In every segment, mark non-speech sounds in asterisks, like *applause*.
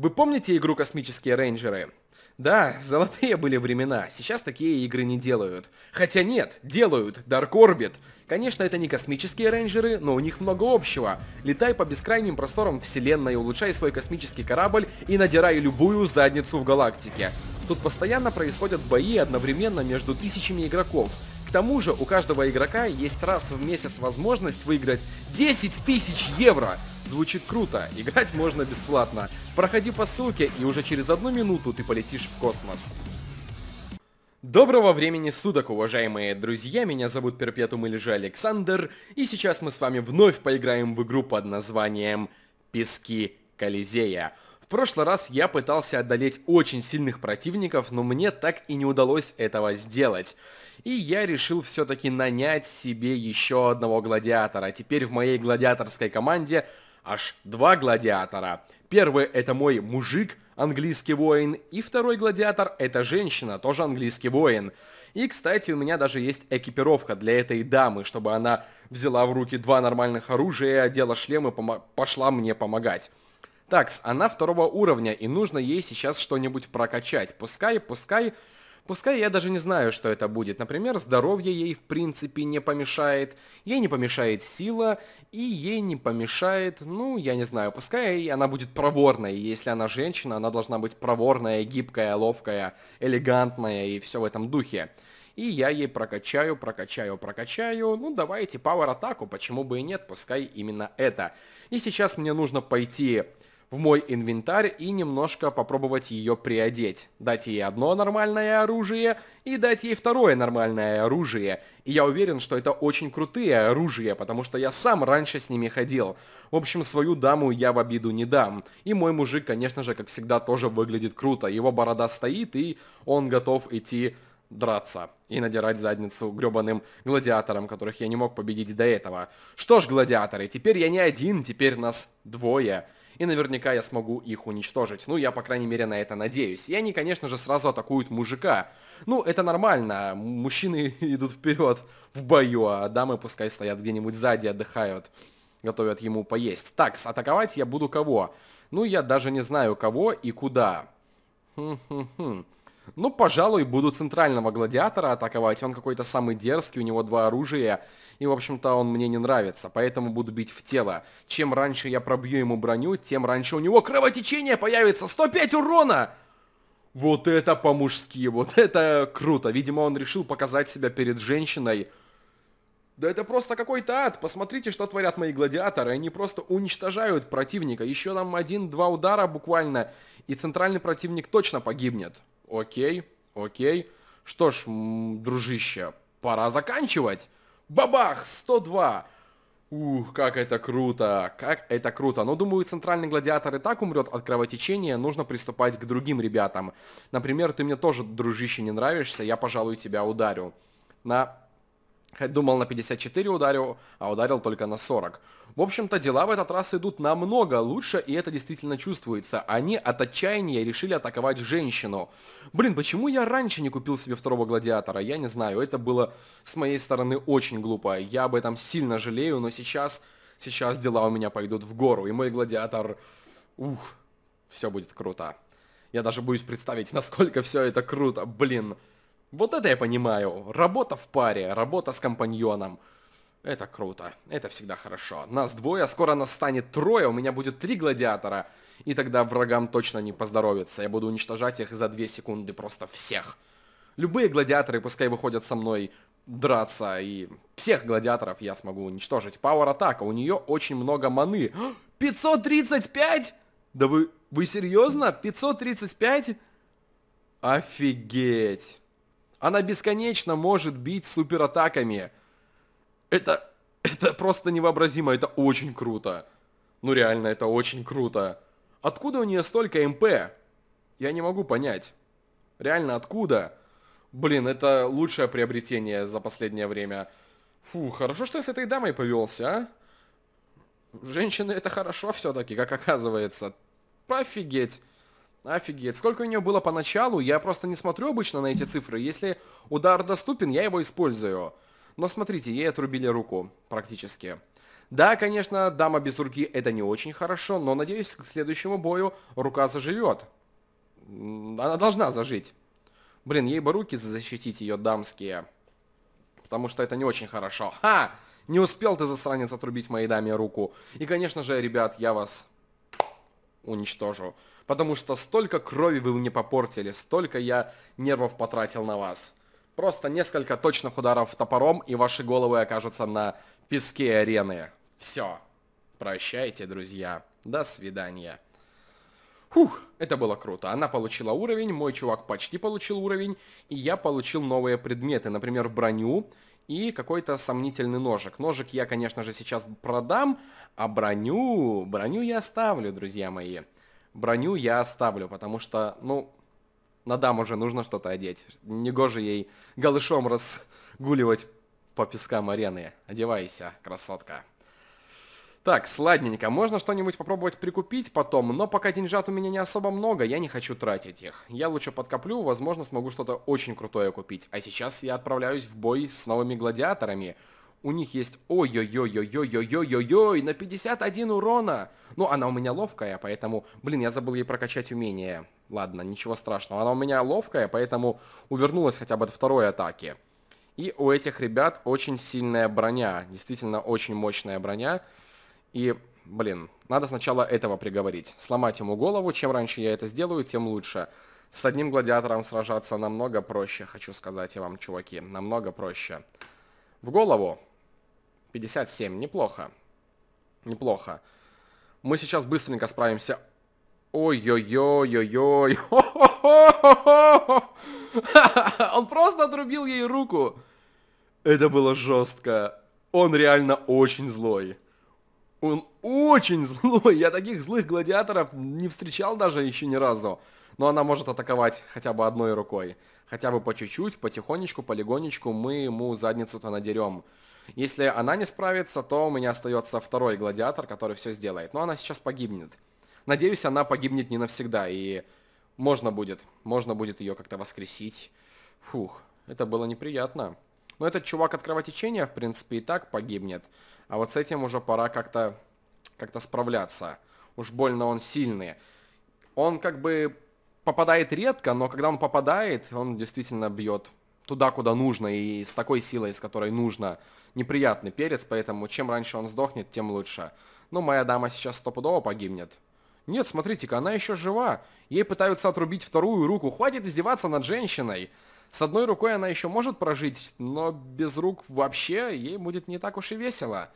Вы помните игру «Космические рейнджеры»? Да, золотые были времена, сейчас такие игры не делают. Хотя нет, делают, Dark Orbit. Конечно, это не космические рейнджеры, но у них много общего. Летай по бескрайним просторам вселенной, улучшай свой космический корабль и надирай любую задницу в галактике. Тут постоянно происходят бои одновременно между тысячами игроков. К тому же у каждого игрока есть раз в месяц возможность выиграть 10 тысяч евро. Звучит круто, играть можно бесплатно. Проходи по ссылке, и уже через одну минуту ты полетишь в космос. Доброго времени суток, уважаемые друзья, меня зовут Перпетум или же Александр, и сейчас мы с вами вновь поиграем в игру под названием «Пески Колизея». В прошлый раз я пытался одолеть очень сильных противников, но мне так и не удалось этого сделать. И я решил все-таки нанять себе еще одного гладиатора. Теперь в моей гладиаторской команде аж два гладиатора. Первый — это мой мужик, английский воин, и второй гладиатор — это женщина, тоже английский воин. И, кстати, у меня даже есть экипировка для этой дамы, чтобы она взяла в руки два нормальных оружия, одела шлем и пошла мне помогать. Такс, она второго уровня, и нужно ей сейчас что-нибудь прокачать. Пускай, пускай Пускай я даже не знаю, что это будет. Например, здоровье ей в принципе не помешает, ей не помешает сила, и ей не помешает, ну, я не знаю, пускай она будет проворной. Если она женщина, она должна быть проворная, гибкая, ловкая, элегантная и все в этом духе. И я ей прокачаю, прокачаю, прокачаю. Ну, давайте пауэр-атаку, почему бы и нет, пускай именно это. И сейчас мне нужно пойти в мой инвентарь и немножко попробовать ее приодеть. Дать ей одно нормальное оружие и дать ей второе нормальное оружие. И я уверен, что это очень крутые оружия, потому что я сам раньше с ними ходил. В общем, свою даму я в обиду не дам. И мой мужик, конечно же, как всегда, тоже выглядит круто. Его борода стоит, и он готов идти драться и надирать задницу гребаным гладиаторам, которых я не мог победить до этого. Что ж, гладиаторы, теперь я не один, теперь нас двое и наверняка я смогу их уничтожить. Ну, я, по крайней мере, на это надеюсь. И они, конечно же, сразу атакуют мужика. Ну, это нормально, мужчины *laughs* идут вперед в бою, а дамы пускай стоят где-нибудь сзади, отдыхают, готовят ему поесть. Так, атаковать я буду кого? Ну, я даже не знаю кого и куда. Хм-хм-хм ну, пожалуй, буду центрального гладиатора атаковать. Он какой-то самый дерзкий, у него два оружия. И, в общем-то, он мне не нравится, поэтому буду бить в тело. Чем раньше я пробью ему броню, тем раньше у него кровотечение появится. 105 урона! Вот это по-мужски, вот это круто. Видимо, он решил показать себя перед женщиной. Да это просто какой-то ад. Посмотрите, что творят мои гладиаторы. Они просто уничтожают противника. Еще там один-два удара буквально, и центральный противник точно погибнет. Окей, окей. Что ж, дружище, пора заканчивать. Бабах, 102. Ух, как это круто, как это круто. Но думаю, центральный гладиатор и так умрет от кровотечения, нужно приступать к другим ребятам. Например, ты мне тоже, дружище, не нравишься, я, пожалуй, тебя ударю. На Хоть думал на 54 ударил, а ударил только на 40. В общем-то, дела в этот раз идут намного лучше, и это действительно чувствуется. Они от отчаяния решили атаковать женщину. Блин, почему я раньше не купил себе второго гладиатора? Я не знаю, это было с моей стороны очень глупо. Я об этом сильно жалею, но сейчас, сейчас дела у меня пойдут в гору, и мой гладиатор... Ух, все будет круто. Я даже боюсь представить, *laughs* насколько все это круто, блин. Вот это я понимаю. Работа в паре, работа с компаньоном. Это круто, это всегда хорошо. Нас двое, скоро нас станет трое, у меня будет три гладиатора. И тогда врагам точно не поздоровится. Я буду уничтожать их за две секунды просто всех. Любые гладиаторы пускай выходят со мной драться, и всех гладиаторов я смогу уничтожить. Пауэр атака, у нее очень много маны. 535? *gasps* Да вы, вы серьезно? 535? Офигеть. Она бесконечно может бить суператаками. Это... Это просто невообразимо, это очень круто. Ну реально, это очень круто. Откуда у нее столько МП? Я не могу понять. Реально, откуда? Блин, это лучшее приобретение за последнее время. Фу, хорошо, что я с этой дамой повелся, а? Женщины это хорошо все-таки, как оказывается. Пофигеть. Офигеть. Сколько у нее было поначалу, я просто не смотрю обычно на эти цифры. Если удар доступен, я его использую. Но смотрите, ей отрубили руку практически. Да, конечно, дама без руки это не очень хорошо, но надеюсь, к следующему бою рука заживет. Она должна зажить. Блин, ей бы руки защитить ее дамские. Потому что это не очень хорошо. Ха! Не успел ты, засранец, отрубить моей даме руку. И, конечно же, ребят, я вас уничтожу потому что столько крови вы мне попортили, столько я нервов потратил на вас. Просто несколько точных ударов топором, и ваши головы окажутся на песке арены. Все. Прощайте, друзья. До свидания. Фух, это было круто. Она получила уровень, мой чувак почти получил уровень, и я получил новые предметы, например, броню и какой-то сомнительный ножик. Ножик я, конечно же, сейчас продам, а броню, броню я оставлю, друзья мои броню я оставлю, потому что, ну, на дам уже нужно что-то одеть. Негоже ей голышом разгуливать по пескам арены. Одевайся, красотка. Так, сладненько. Можно что-нибудь попробовать прикупить потом, но пока деньжат у меня не особо много, я не хочу тратить их. Я лучше подкоплю, возможно, смогу что-то очень крутое купить. А сейчас я отправляюсь в бой с новыми гладиаторами – у них есть ой-ой-ой-ой-ой-ой-ой-ой на 51 урона. Ну, она у меня ловкая, поэтому... Блин, я забыл ей прокачать умение. Ладно, ничего страшного. Она у меня ловкая, поэтому увернулась хотя бы от второй атаки. И у этих ребят очень сильная броня. Действительно, очень мощная броня. И, блин, надо сначала этого приговорить. Сломать ему голову. Чем раньше я это сделаю, тем лучше. С одним гладиатором сражаться намного проще, хочу сказать я вам, чуваки. Намного проще. В голову. 57, неплохо. Неплохо. Мы сейчас быстренько справимся. Ой-ой-ой-ой-ой. *laughs* Он просто отрубил ей руку. Это было жестко. Он реально очень злой. Он очень злой. Я таких злых гладиаторов не встречал даже еще ни разу. Но она может атаковать хотя бы одной рукой. Хотя бы по чуть-чуть, потихонечку, полигонечку мы ему задницу-то надерем. Если она не справится, то у меня остается второй гладиатор, который все сделает. Но она сейчас погибнет. Надеюсь, она погибнет не навсегда, и можно будет, можно будет ее как-то воскресить. Фух, это было неприятно. Но этот чувак от кровотечения, в принципе, и так погибнет. А вот с этим уже пора как-то как, -то, как -то справляться. Уж больно он сильный. Он как бы попадает редко, но когда он попадает, он действительно бьет туда, куда нужно, и с такой силой, с которой нужно, неприятный перец, поэтому чем раньше он сдохнет, тем лучше. Но моя дама сейчас стопудово погибнет. Нет, смотрите-ка, она еще жива. Ей пытаются отрубить вторую руку. Хватит издеваться над женщиной. С одной рукой она еще может прожить, но без рук вообще ей будет не так уж и весело.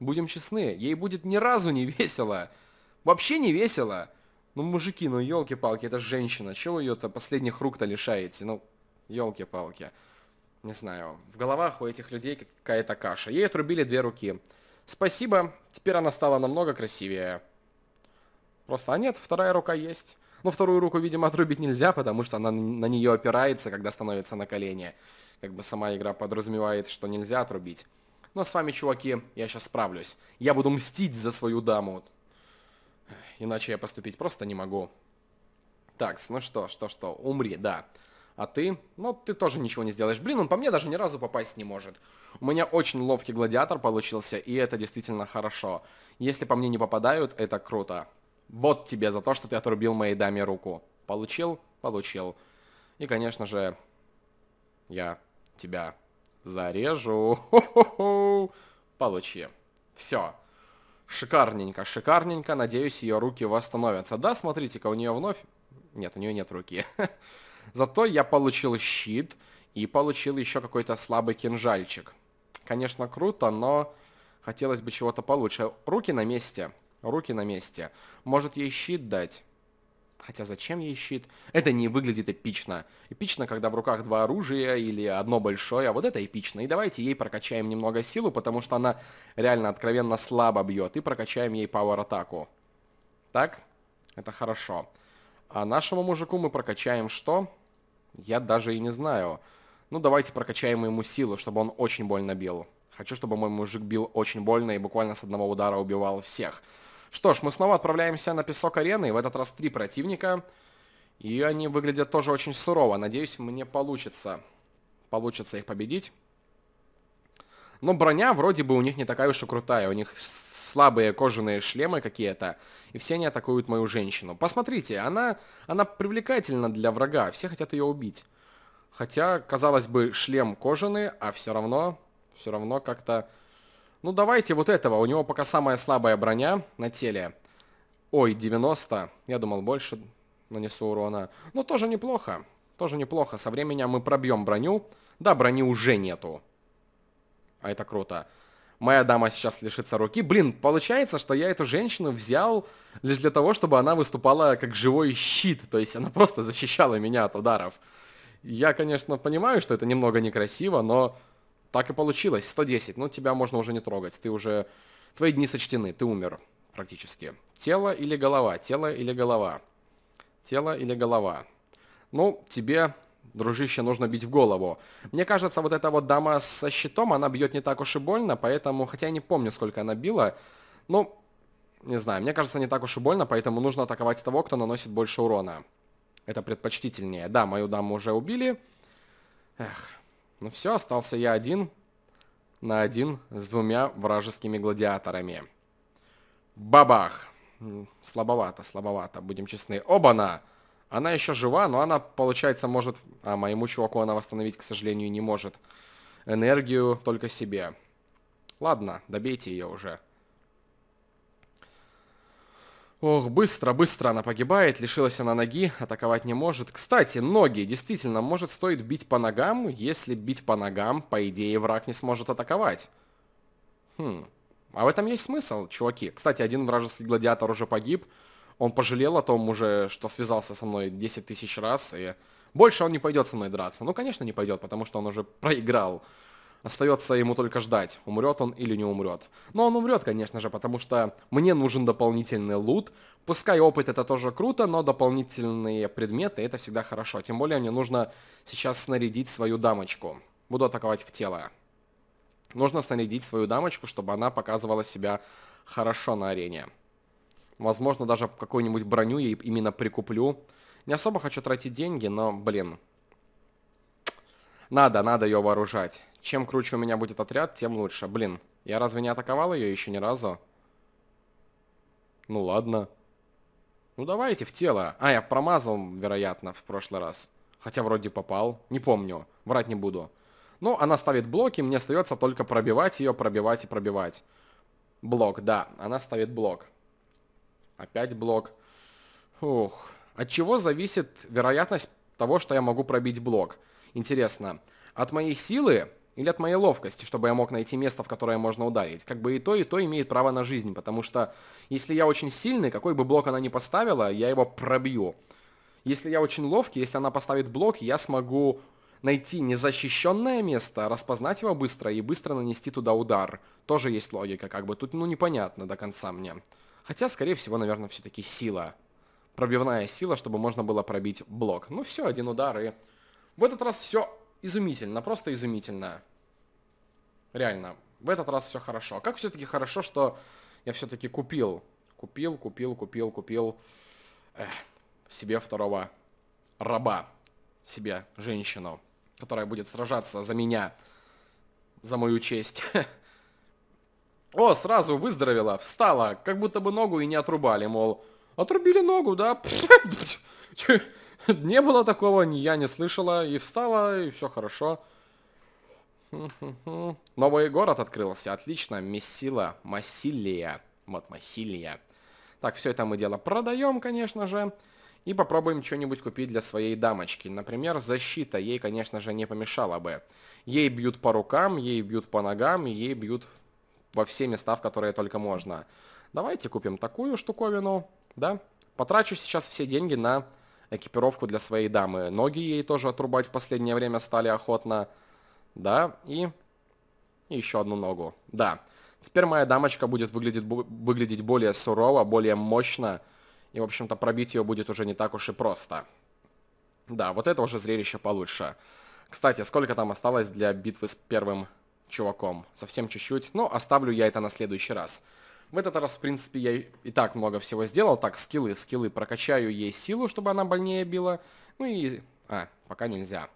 Будем честны, ей будет ни разу не весело. Вообще не весело. Ну, мужики, ну елки-палки, это женщина. Чего ее-то последних рук-то лишаете? Ну, елки-палки. Не знаю, в головах у этих людей какая-то каша. Ей отрубили две руки. Спасибо, теперь она стала намного красивее. Просто, а нет, вторая рука есть. Но ну, вторую руку, видимо, отрубить нельзя, потому что она на нее опирается, когда становится на колени. Как бы сама игра подразумевает, что нельзя отрубить. Но с вами, чуваки, я сейчас справлюсь. Я буду мстить за свою даму. Иначе я поступить просто не могу. Так, ну что, что, что, умри, да а ты, ну, ты тоже ничего не сделаешь. Блин, он по мне даже ни разу попасть не может. У меня очень ловкий гладиатор получился, и это действительно хорошо. Если по мне не попадают, это круто. Вот тебе за то, что ты отрубил моей даме руку. Получил? Получил. И, конечно же, я тебя зарежу. Получи. Все. Шикарненько, шикарненько. Надеюсь, ее руки восстановятся. Да, смотрите-ка, у нее вновь... Нет, у нее нет руки. *laughs* Зато я получил щит и получил еще какой-то слабый кинжальчик. Конечно, круто, но хотелось бы чего-то получше. Руки на месте. Руки на месте. Может ей щит дать? Хотя зачем ей щит? Это не выглядит эпично. Эпично, когда в руках два оружия или одно большое, а вот это эпично. И давайте ей прокачаем немного силу, потому что она реально откровенно слабо бьет. И прокачаем ей пауэр-атаку. Так? Это хорошо. Хорошо. А нашему мужику мы прокачаем что? Я даже и не знаю. Ну, давайте прокачаем ему силу, чтобы он очень больно бил. Хочу, чтобы мой мужик бил очень больно и буквально с одного удара убивал всех. Что ж, мы снова отправляемся на песок арены, и в этот раз три противника. И они выглядят тоже очень сурово. Надеюсь, мне получится, получится их победить. Но броня вроде бы у них не такая уж и крутая. У них слабые кожаные шлемы какие-то, и все они атакуют мою женщину. Посмотрите, она, она привлекательна для врага, все хотят ее убить. Хотя, казалось бы, шлем кожаный, а все равно, все равно как-то... Ну, давайте вот этого, у него пока самая слабая броня на теле. Ой, 90, я думал больше нанесу урона. Но тоже неплохо, тоже неплохо, со временем мы пробьем броню. Да, брони уже нету. А это круто моя дама сейчас лишится руки. Блин, получается, что я эту женщину взял лишь для того, чтобы она выступала как живой щит, то есть она просто защищала меня от ударов. Я, конечно, понимаю, что это немного некрасиво, но так и получилось. 110, ну тебя можно уже не трогать, ты уже... Твои дни сочтены, ты умер практически. Тело или голова, тело или голова. Тело или голова. Ну, тебе дружище, нужно бить в голову. Мне кажется, вот эта вот дама со щитом, она бьет не так уж и больно, поэтому, хотя я не помню, сколько она била, ну, не знаю, мне кажется, не так уж и больно, поэтому нужно атаковать того, кто наносит больше урона. Это предпочтительнее. Да, мою даму уже убили. Эх, ну все, остался я один на один с двумя вражескими гладиаторами. Бабах! Слабовато, слабовато, будем честны. Оба-на! Она еще жива, но она, получается, может... А моему чуваку она восстановить, к сожалению, не может. Энергию только себе. Ладно, добейте ее уже. Ох, быстро, быстро она погибает, лишилась она ноги, атаковать не может. Кстати, ноги, действительно, может стоит бить по ногам, если бить по ногам, по идее, враг не сможет атаковать. Хм, а в этом есть смысл, чуваки. Кстати, один вражеский гладиатор уже погиб, он пожалел о том уже, что связался со мной 10 тысяч раз, и больше он не пойдет со мной драться. Ну, конечно, не пойдет, потому что он уже проиграл. Остается ему только ждать, умрет он или не умрет. Но он умрет, конечно же, потому что мне нужен дополнительный лут. Пускай опыт это тоже круто, но дополнительные предметы это всегда хорошо. Тем более мне нужно сейчас снарядить свою дамочку. Буду атаковать в тело. Нужно снарядить свою дамочку, чтобы она показывала себя хорошо на арене. Возможно, даже какую-нибудь броню я именно прикуплю. Не особо хочу тратить деньги, но, блин. Надо, надо ее вооружать. Чем круче у меня будет отряд, тем лучше. Блин, я разве не атаковал ее еще ни разу? Ну ладно. Ну давайте в тело. А, я промазал, вероятно, в прошлый раз. Хотя вроде попал. Не помню. Врать не буду. Но ну, она ставит блоки, мне остается только пробивать ее, пробивать и пробивать. Блок, да, она ставит блок. Опять блок. Ух. От чего зависит вероятность того, что я могу пробить блок? Интересно, от моей силы или от моей ловкости, чтобы я мог найти место, в которое можно ударить. Как бы и то, и то имеет право на жизнь, потому что если я очень сильный, какой бы блок она ни поставила, я его пробью. Если я очень ловкий, если она поставит блок, я смогу найти незащищенное место, распознать его быстро и быстро нанести туда удар. Тоже есть логика, как бы тут, ну, непонятно до конца мне. Хотя, скорее всего, наверное, все-таки сила. Пробивная сила, чтобы можно было пробить блок. Ну все, один удар и... В этот раз все изумительно, просто изумительно. Реально, в этот раз все хорошо. Как все-таки хорошо, что я все-таки купил. Купил, купил, купил, купил эх, себе второго раба. Себе женщину, которая будет сражаться за меня, за мою честь. *laughs* О, сразу выздоровела, встала, как будто бы ногу и не отрубали, мол. Отрубили ногу, да? *laughs* Не было такого, ни я не слышала, и встала, и все хорошо. Новый город открылся, отлично, Мессила, Массилия. Вот Массилия. Так, все это мы дело продаем, конечно же. И попробуем что-нибудь купить для своей дамочки. Например, защита ей, конечно же, не помешала бы. Ей бьют по рукам, ей бьют по ногам, ей бьют во все места, в которые только можно. Давайте купим такую штуковину, да? Потрачу сейчас все деньги на экипировку для своей дамы. Ноги ей тоже отрубать в последнее время стали охотно. Да, и... и еще одну ногу. Да. Теперь моя дамочка будет выглядеть, выглядеть более сурово, более мощно. И, в общем-то, пробить ее будет уже не так уж и просто. Да, вот это уже зрелище получше. Кстати, сколько там осталось для битвы с первым чуваком. Совсем чуть-чуть, но оставлю я это на следующий раз. В этот раз, в принципе, я и так много всего сделал. Так, скиллы, скиллы. Прокачаю ей силу, чтобы она больнее била. Ну и... А, пока нельзя.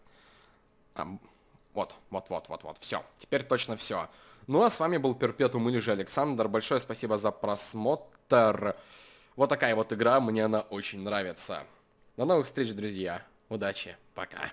А, вот, вот, вот, вот, вот. Все. Теперь точно все. Ну а с вами был Перпетум или же Александр. Большое спасибо за просмотр. Вот такая вот игра, мне она очень нравится. До новых встреч, друзья. Удачи, пока.